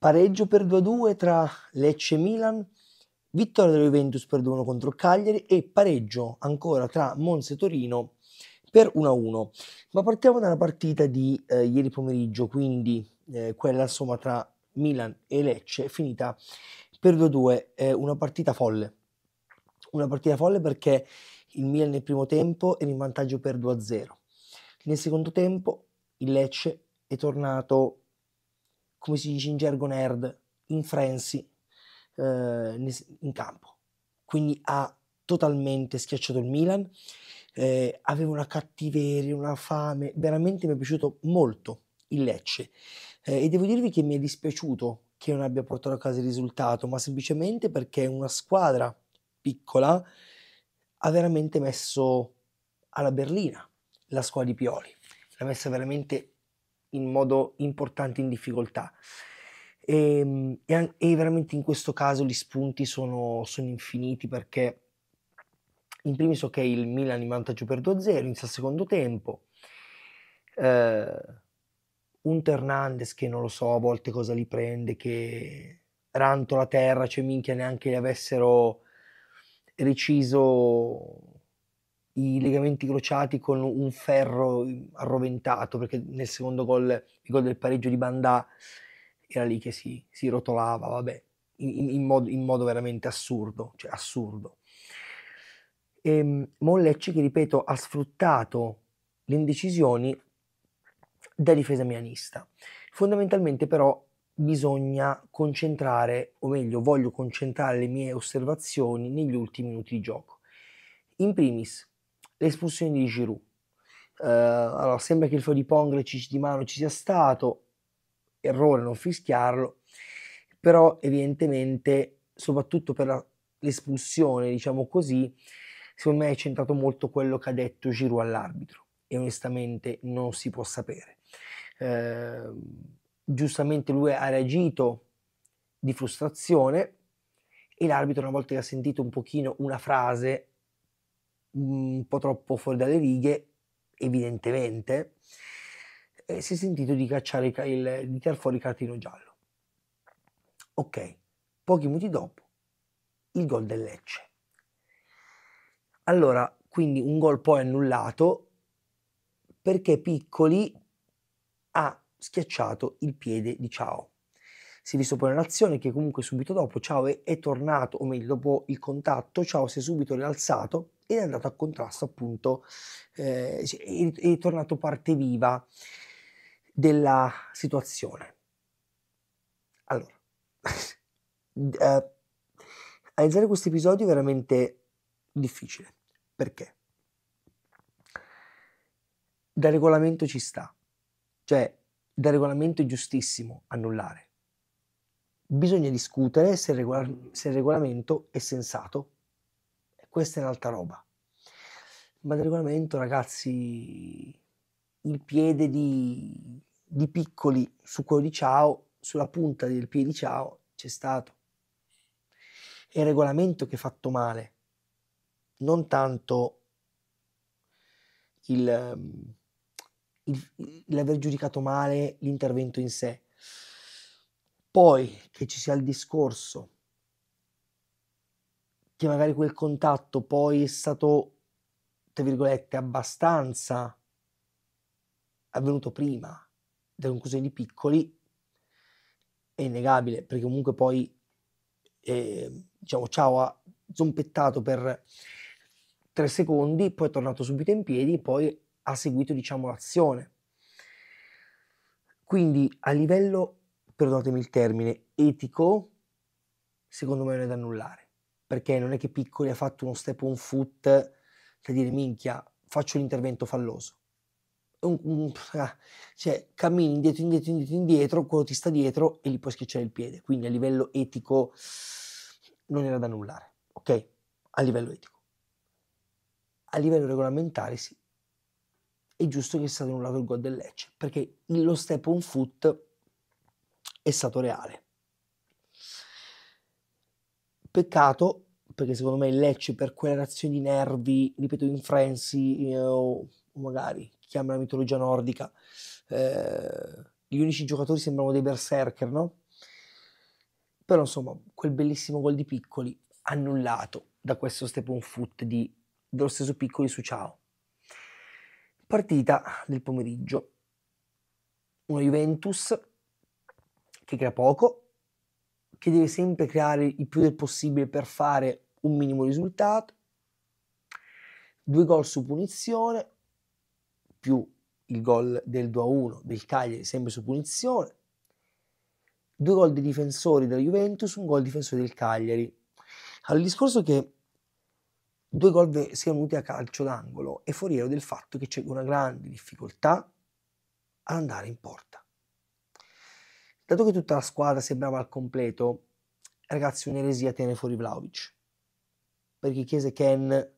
pareggio per 2-2 tra Lecce e Milan, vittoria della Juventus per 2-1 contro Cagliari e pareggio ancora tra Monza e Torino per 1-1. Ma partiamo dalla partita di eh, ieri pomeriggio, quindi eh, quella insomma tra Milan e Lecce finita per 2-2, eh, una partita folle. Una partita folle perché il Milan nel primo tempo era in vantaggio per 2-0. Nel secondo tempo il Lecce è tornato come si dice in gergo nerd, infrensi eh, in campo. Quindi ha totalmente schiacciato il Milan, eh, aveva una cattiveria, una fame, veramente mi è piaciuto molto il Lecce. Eh, e devo dirvi che mi è dispiaciuto che non abbia portato a casa il risultato, ma semplicemente perché una squadra piccola ha veramente messo alla berlina la squadra di Pioli, l'ha messa veramente in modo importante in difficoltà. Ehm, e, e, e veramente in questo caso gli spunti sono, sono infiniti perché in primis ok il Milan in vantaggio per 2-0 inizia il secondo tempo eh, un Hernandez che non lo so a volte cosa li prende che rantola terra cioè minchia neanche li avessero reciso i legamenti crociati con un ferro mm, arroventato, perché nel secondo gol, il gol del pareggio di Bandà, era lì che si, si rotolava, vabbè, in, in, modo, in, modo, veramente assurdo, cioè assurdo. E, ehm, Mollecci che, ripeto, ha sfruttato le indecisioni da difesa milanista. Fondamentalmente però bisogna concentrare, o meglio voglio concentrare le mie osservazioni negli ultimi minuti di gioco. In primis, l'espulsione di Giroud. Eh, allora, sembra che il fuori di Pongrecic di mano ci sia stato, errore non fischiarlo, però evidentemente, soprattutto per la, l'espulsione, diciamo così, secondo me è centrato molto quello che ha detto Giroud all'arbitro e onestamente non si può sapere. Eh, giustamente lui ha reagito di frustrazione e l'arbitro una volta che ha sentito un pochino una frase un po' troppo fuori dalle righe, evidentemente, e si è sentito di, cacciare il, di tirare fuori il cartino giallo. Ok, pochi minuti dopo, il gol del Lecce. Allora, quindi un gol poi annullato perché Piccoli ha schiacciato il piede di Ciao si risuppone l'azione che comunque subito dopo Ciao è, è tornato, o meglio dopo il contatto, Ciao si è subito rialzato ed è andato a contrasto appunto, eh, è, è tornato parte viva della situazione. Allora, eh, analizzare questo episodio è veramente difficile. Perché? Da regolamento ci sta, cioè da regolamento è giustissimo annullare bisogna discutere se il, regola- se il regolamento è sensato. Questa è un'altra roba. Ma il regolamento, ragazzi, il piede di, di piccoli su quello di ciao, sulla punta del piede di ciao, c'è stato. È il regolamento che ha fatto male, non tanto il, il, l'aver giudicato male l'intervento in sé poi che ci sia il discorso, che magari quel contatto poi è stato, tra virgolette, abbastanza avvenuto prima delle conclusioni di piccoli, è innegabile, perché comunque poi, eh, diciamo, ciao ha zompettato per tre secondi, poi è tornato subito in piedi, poi ha seguito, diciamo, l'azione. Quindi a livello perdonatemi il termine, etico, secondo me non è da annullare. Perché non è che Piccoli ha fatto uno step on foot per dire minchia, faccio un intervento falloso. Un, un, ah, cioè, cammini indietro, indietro, indietro, indietro, quello ti sta dietro e gli puoi schiacciare il piede. Quindi a livello etico non era da annullare, ok? A livello etico. A livello regolamentare sì. È giusto che sia stato annullato il gol del Lecce, perché lo step on foot è stato reale. Peccato perché secondo me il Lecce per quella reazione di nervi, ripeto, infrensi eh, o magari chiama la mitologia nordica, eh, gli unici giocatori sembrano dei berserker, no? Però insomma, quel bellissimo gol di Piccoli annullato da questo step on foot di, dello stesso Piccoli su Ciao. Partita del pomeriggio. Una Juventus che crea poco, che deve sempre creare il più del possibile per fare un minimo risultato, due gol su punizione, più il gol del 2-1 del Cagliari sempre su punizione, due gol dei difensori della Juventus, un gol difensore del Cagliari. Allora, il discorso che due gol siano venuti a calcio d'angolo è foriero del fatto che c'è una grande difficoltà ad andare in porta dato che tutta la squadra sembrava al completo, ragazzi, un'eresia tiene fuori Vlaovic. Perché Chiesa e Ken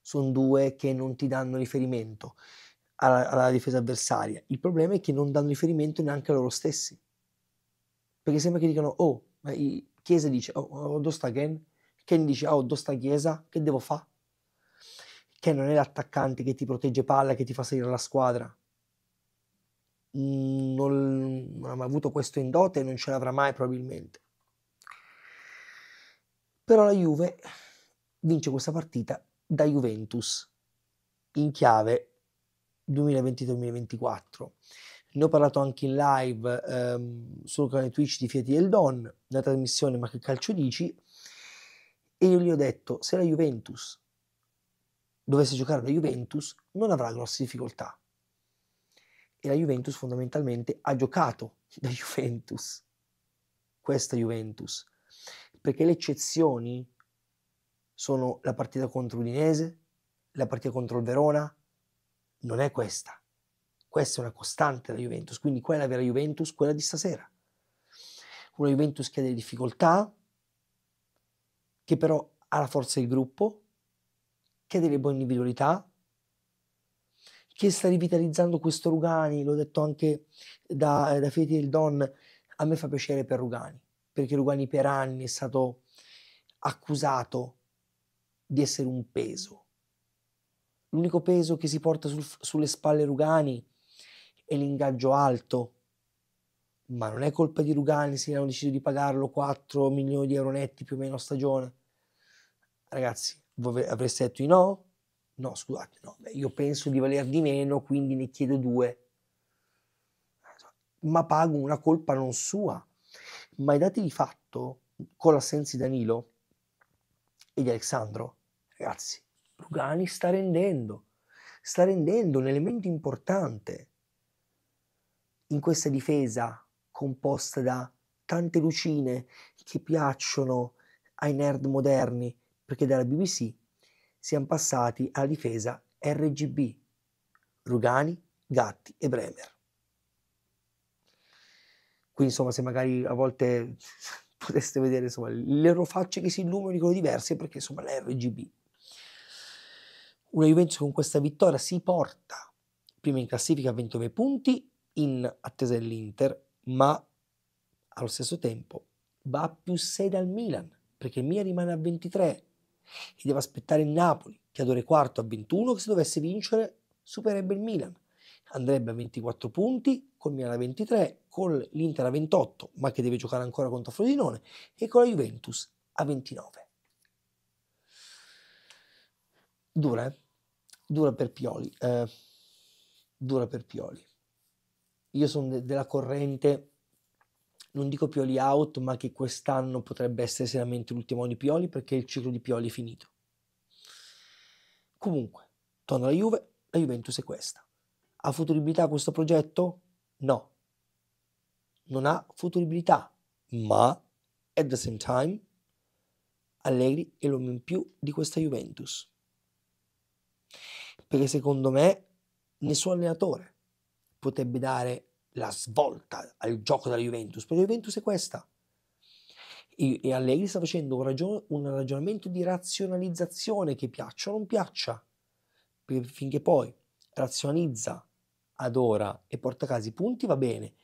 sono due che non ti danno riferimento alla, alla, difesa avversaria. Il problema è che non danno riferimento neanche a loro stessi. Perché sembra che dicano, oh, ma Chiesa dice, oh, oh dove sta Ken? Ken dice, oh, dove sta Chiesa? Che devo fare? Ken non è l'attaccante che ti protegge palla, che ti fa salire la squadra. Mhmm, non, non ha mai avuto questo in dote e non ce l'avrà mai probabilmente. Però la Juve vince questa partita da Juventus in chiave 2020-2024. Ne ho parlato anche in live ehm, sul canale Twitch di Fiat del Don, nella trasmissione Ma che calcio dici? E io gli ho detto, se la Juventus dovesse giocare la Juventus, non avrà grosse difficoltà e la Juventus fondamentalmente ha giocato da Juventus, questa Juventus, perché le eccezioni sono la partita contro l'Udinese, la partita contro il Verona, non è questa. Questa è una costante della Juventus, quindi quella è la vera Juventus? Quella di stasera. Una Juventus che ha delle difficoltà, che però ha la forza del gruppo, che ha delle buone individualità, che sta rivitalizzando questo Rugani, l'ho detto anche da, da Feti del Don, a me fa piacere per Rugani, perché Rugani per anni è stato accusato di essere un peso. L'unico peso che si porta sul, sulle spalle Rugani è l'ingaggio alto, ma non è colpa di Rugani se hanno deciso di pagarlo 4 milioni di euro netti più o meno a stagione. Ragazzi, voi avreste detto di no? No, scusate, no, io penso di valer di meno, quindi ne chiedo due. Ma pago una colpa non sua. Ma i dati di fatto, con l'assenza di Danilo e di Alessandro, ragazzi, Lugani sta rendendo. Sta rendendo un elemento importante in questa difesa composta da tante lucine che piacciono ai nerd moderni, perché dalla BBC siamo passati alla difesa RGB, Rugani, Gatti e Bremer. Qui insomma se magari a volte poteste vedere insomma, le loro facce che si illuminano di colori diversi perché insomma la RGB. Una Juventus con questa vittoria si porta prima in classifica a 29 punti in attesa dell'Inter, ma allo stesso tempo va a più 6 dal Milan, perché il Milan rimane a 23 e deve aspettare il Napoli, che ad ore quarto a 21, che se dovesse vincere supererebbe il Milan. Andrebbe a 24 punti, col Milan a 23, con l'Inter a 28, ma che deve giocare ancora contro Frosinone, e con la Juventus a 29. Dura, eh? Dura per Pioli. Eh, dura per Pioli. Io sono de- della corrente non dico Pioli out, ma che quest'anno potrebbe essere seriamente l'ultimo anno di Pioli perché il ciclo di Pioli è finito. Comunque, torno alla Juve, la Juventus è questa. Ha futuribilità questo progetto? No. Non ha futuribilità, ma at the same time Allegri è l'uomo in più di questa Juventus. Perché secondo me nessun allenatore potrebbe dare la svolta al gioco della Juventus, perché la Juventus è questa. E, e Allegri sta facendo un, ragion- un, ragionamento di razionalizzazione che piaccia o non piaccia, per, finché poi razionalizza, adora e porta a casa i punti va bene.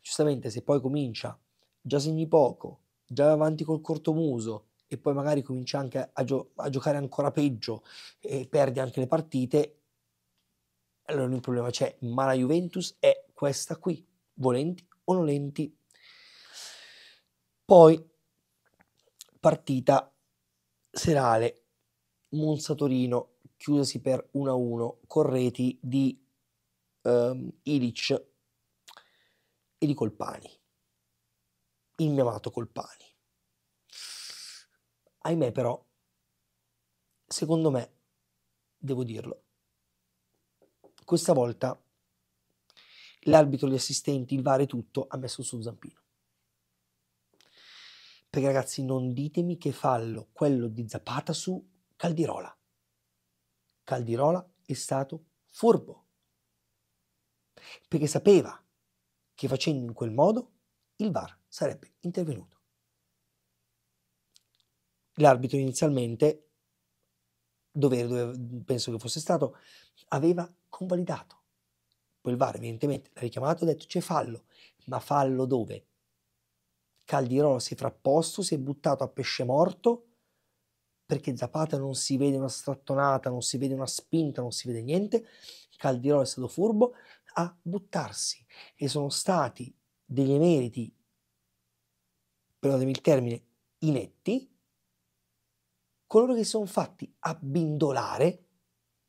Giustamente se poi comincia, già segni poco, già va avanti col corto muso e poi magari comincia anche a, gio- a giocare ancora peggio e perde anche le partite, allora un problema c'è, ma la Juventus è questa qui, volenti o nolenti. Poi partita serale Monza-Torino, chiusasi per 1-1 con reti di um, ehm, Ilic e di Colpani. Il mio amato Colpani. Ahimè però, secondo me, devo dirlo, questa volta l'arbitro, gli assistenti, il VAR e tutto ha messo su Zampino. Perché ragazzi non ditemi che fallo quello di Zapata su Caldirola. Caldirola è stato furbo. Perché sapeva che facendo in quel modo il VAR sarebbe intervenuto. L'arbitro inizialmente, dovere, dove penso che fosse stato, aveva convalidato poi il VAR evidentemente l'ha richiamato e ha detto c'è fallo, ma fallo dove? Caldirolo si è frapposto, si è buttato a pesce morto perché Zapata non si vede una strattonata, non si vede una spinta, non si vede niente. Caldirolo è stato furbo a buttarsi e sono stati degli emeriti, perdonatemi il termine, inetti, coloro che si sono fatti abbindolare,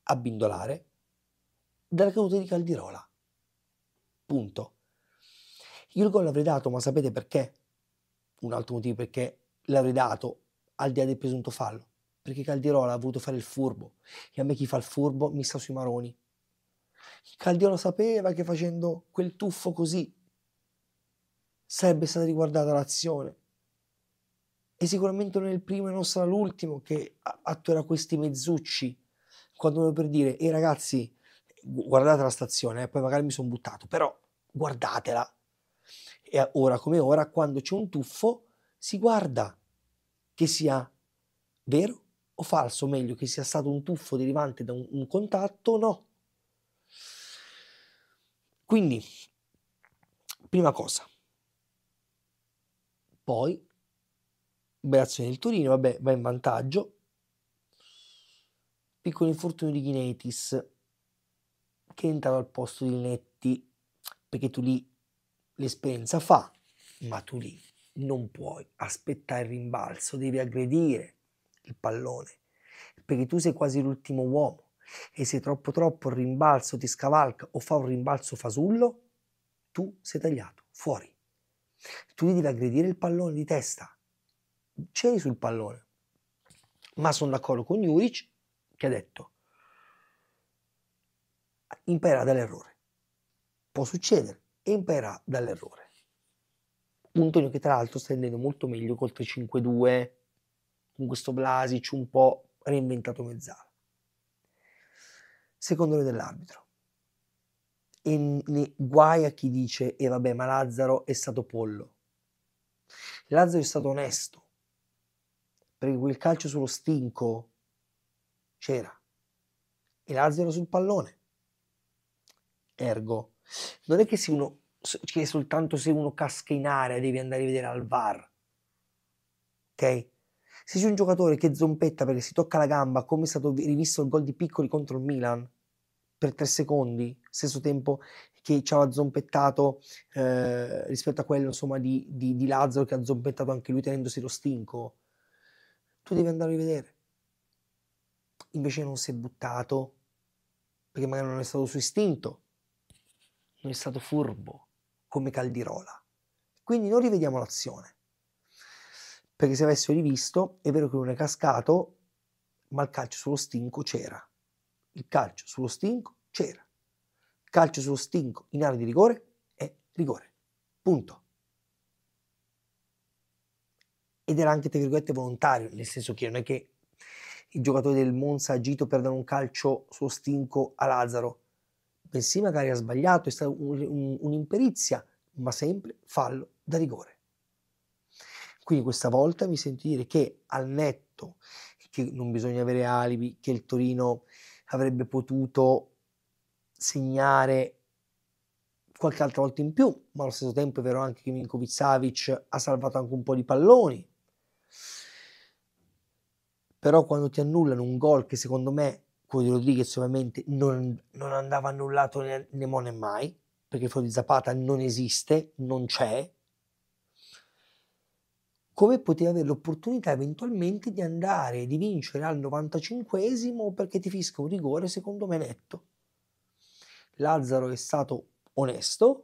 abbindolare, dalla caduta di Caldirola. Punto. Io il gol l'avrei dato, ma sapete perché? Un altro motivo perché l'avrei dato, al di là del presunto fallo. Perché Caldirola ha voluto fare il furbo. E a me chi fa il furbo mi sta sui maroni. Caldirola sapeva che facendo quel tuffo così sarebbe stata riguardata l'azione. E sicuramente non è il primo e non sarà l'ultimo che attuerà questi mezzucci. Quando per dire, e ragazzi, guardate la stazione, eh, poi magari mi sono buttato, però guardatela. E ora come ora, quando c'è un tuffo, si guarda che sia vero o falso, o meglio, che sia stato un tuffo derivante da un, un contatto o no. Quindi, prima cosa. Poi, bella azione del Torino, vabbè, va in vantaggio. Piccolo infortunio di Ghinetis, che entrava al posto di Netti perché tu lì l'esperienza fa, ma tu lì non puoi aspettare il rimbalzo, devi aggredire il pallone, perché tu sei quasi l'ultimo uomo e se troppo troppo il rimbalzo ti scavalca o fa un rimbalzo fasullo, tu sei tagliato fuori. Tu devi aggredire il pallone di testa, c'eri sul pallone. Ma sono d'accordo con Juric che ha detto imparerà dall'errore. Può succedere e imparerà dall'errore. Un che tra l'altro sta rendendo molto meglio col 3-5-2, con questo Blasic un po' reinventato mezzala. Secondo me dell'arbitro. E ne guai a chi dice, e eh vabbè, ma Lazzaro è stato pollo. Lazzaro è stato onesto, perché quel calcio sullo stinco c'era. E Lazzaro sul pallone ergo. Non è che, se uno, che soltanto se uno casca in area devi andare a vedere al VAR. Ok? Se c'è un giocatore che zompetta perché si tocca la gamba, come è stato rivisto il gol di Piccoli contro il Milan, per tre secondi, stesso tempo che ci ha zompettato eh, rispetto a quello insomma, di, di, di, Lazzaro che ha zompettato anche lui tenendosi lo stinco, tu devi andare a vedere. Invece non si è buttato perché magari non è stato suo istinto, non è stato furbo come Caldirola. Quindi non rivediamo l'azione. Perché se avessero rivisto, è vero che non è cascato, ma il calcio sullo stinco c'era. Il calcio sullo stinco c'era. Il calcio sullo stinco in area di rigore è rigore. Punto. Ed era anche, tra virgolette, volontario, nel senso che non è che il giocatore del Monza ha agito per dare un calcio sullo stinco a Lazzaro bensì magari ha sbagliato, è stata un, un, un'imperizia, ma sempre fallo da rigore. Quindi questa volta mi sento dire che al netto, che non bisogna avere alibi, che il Torino avrebbe potuto segnare qualche altra volta in più, ma allo stesso tempo è vero anche che Milinkovic Savic ha salvato anche un po' di palloni. Però quando ti annullano un gol che secondo me quello di Rodriguez ovviamente non, non andava annullato né, mo né mai, perché il fallo di Zapata non esiste, non c'è. Come poteva avere l'opportunità eventualmente di andare, e di vincere al 95esimo perché ti fisca un rigore, secondo me netto. Lazzaro è stato onesto,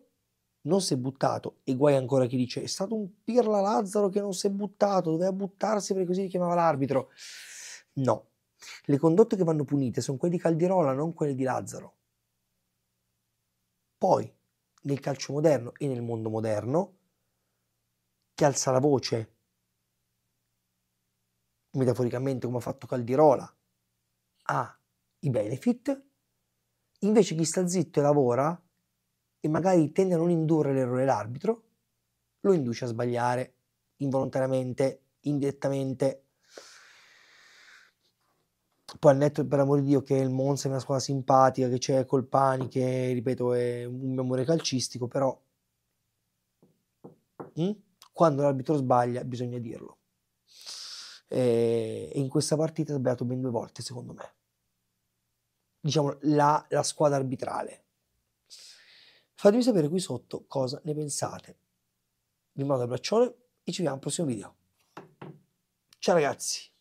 non si è buttato, e guai ancora chi dice è stato un pirla Lazzaro che non si è buttato, doveva buttarsi perché così chiamava l'arbitro. No, le condotte che vanno punite sono quelle di Caldirola, non quelle di Lazzaro. Poi, nel calcio moderno e nel mondo moderno, chi alza la voce, metaforicamente come ha fatto Caldirola, ha i benefit, invece chi sta zitto e lavora e magari tende a non indurre l'errore l'arbitro, lo induce a sbagliare involontariamente, indirettamente, poi al netto per amore di Dio che il Monza è una squadra simpatica, che c'è Colpani, che ripeto è un mio amore calcistico, però mh? Hm? quando l'arbitro sbaglia bisogna dirlo. Eh, e in questa partita ha sbagliato ben due volte secondo me. Diciamo la, la squadra arbitrale. Fatemi sapere qui sotto cosa ne pensate. Vi mando un abbraccione e ci vediamo al prossimo video. Ciao ragazzi!